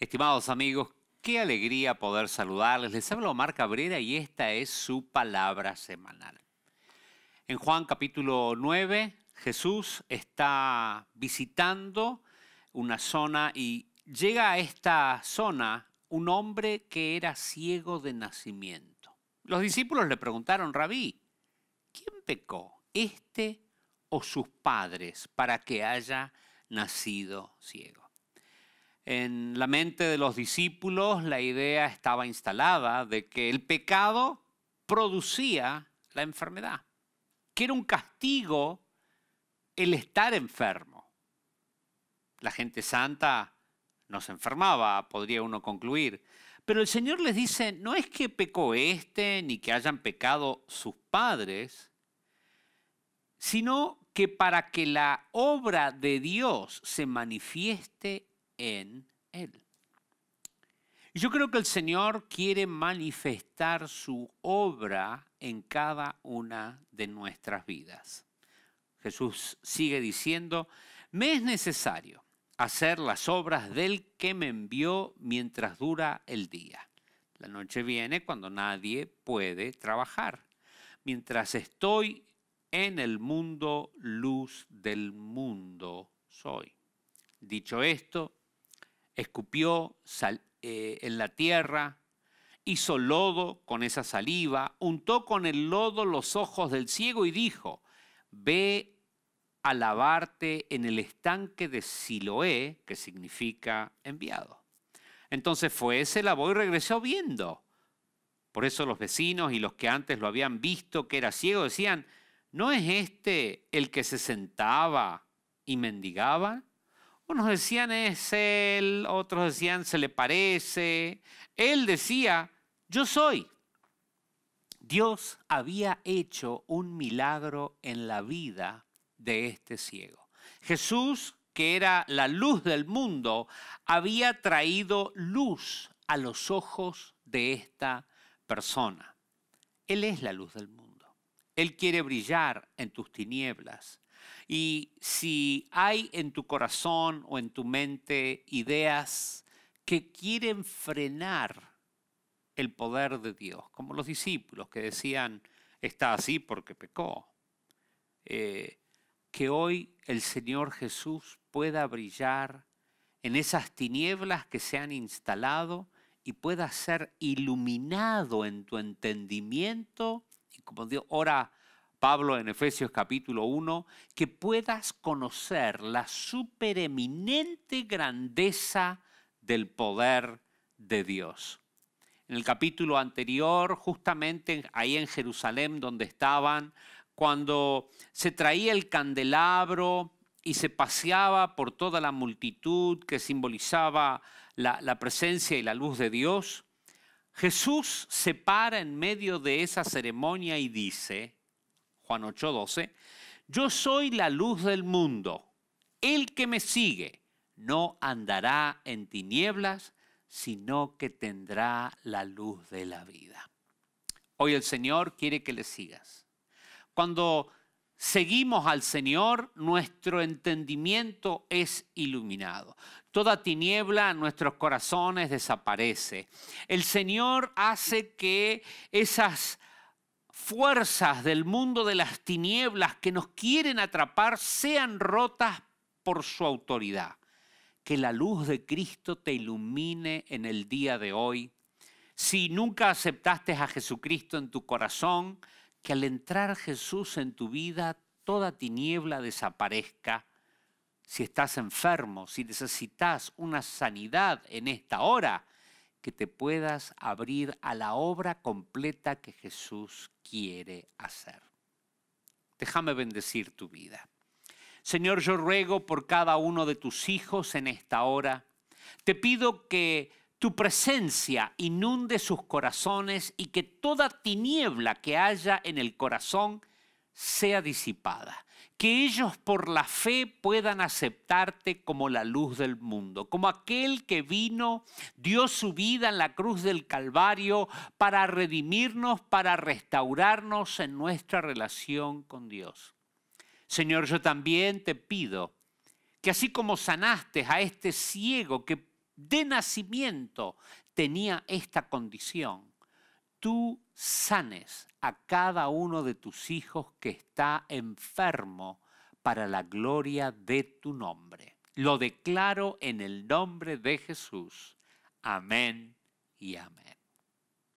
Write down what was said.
Estimados amigos, qué alegría poder saludarles. Les hablo Omar Cabrera y esta es su palabra semanal. En Juan capítulo 9, Jesús está visitando una zona y llega a esta zona un hombre que era ciego de nacimiento. Los discípulos le preguntaron, rabí, ¿quién pecó, este o sus padres, para que haya nacido ciego? En la mente de los discípulos la idea estaba instalada de que el pecado producía la enfermedad, que era un castigo el estar enfermo. La gente santa no se enfermaba, podría uno concluir. Pero el Señor les dice, no es que pecó este, ni que hayan pecado sus padres, sino que para que la obra de Dios se manifieste en Él. Yo creo que el Señor quiere manifestar su obra en cada una de nuestras vidas. Jesús sigue diciendo, me es necesario hacer las obras del que me envió mientras dura el día. La noche viene cuando nadie puede trabajar. Mientras estoy en el mundo, luz del mundo soy. Dicho esto, escupió eh, en la tierra, hizo lodo con esa saliva, untó con el lodo los ojos del ciego y dijo, ve a lavarte en el estanque de Siloé, que significa enviado. Entonces fue, se lavó y regresó viendo. Por eso los vecinos y los que antes lo habían visto que era ciego decían, ¿no es este el que se sentaba y mendigaba? Unos decían es él, otros decían se le parece. Él decía, yo soy. Dios había hecho un milagro en la vida de este ciego. Jesús, que era la luz del mundo, había traído luz a los ojos de esta persona. Él es la luz del mundo. Él quiere brillar en tus tinieblas. Y si hay en tu corazón o en tu mente ideas que quieren frenar el poder de Dios, como los discípulos que decían, está así porque pecó, eh, que hoy el Señor Jesús pueda brillar en esas tinieblas que se han instalado y pueda ser iluminado en tu entendimiento y como Dios ora Pablo en Efesios capítulo 1, que puedas conocer la supereminente grandeza del poder de Dios. En el capítulo anterior, justamente ahí en Jerusalén donde estaban, cuando se traía el candelabro y se paseaba por toda la multitud que simbolizaba la, la presencia y la luz de Dios, Jesús se para en medio de esa ceremonia y dice, Juan 8:12, yo soy la luz del mundo. El que me sigue no andará en tinieblas, sino que tendrá la luz de la vida. Hoy el Señor quiere que le sigas. Cuando seguimos al Señor, nuestro entendimiento es iluminado. Toda tiniebla en nuestros corazones desaparece. El Señor hace que esas fuerzas del mundo de las tinieblas que nos quieren atrapar sean rotas por su autoridad. Que la luz de Cristo te ilumine en el día de hoy. Si nunca aceptaste a Jesucristo en tu corazón, que al entrar Jesús en tu vida toda tiniebla desaparezca. Si estás enfermo, si necesitas una sanidad en esta hora, que te puedas abrir a la obra completa que Jesús quiere hacer. Déjame bendecir tu vida. Señor, yo ruego por cada uno de tus hijos en esta hora. Te pido que tu presencia inunde sus corazones y que toda tiniebla que haya en el corazón sea disipada que ellos por la fe puedan aceptarte como la luz del mundo, como aquel que vino, dio su vida en la cruz del Calvario para redimirnos, para restaurarnos en nuestra relación con Dios. Señor, yo también te pido que así como sanaste a este ciego que de nacimiento tenía esta condición, tú sanes a cada uno de tus hijos que está enfermo para la gloria de tu nombre. Lo declaro en el nombre de Jesús. Amén y amén.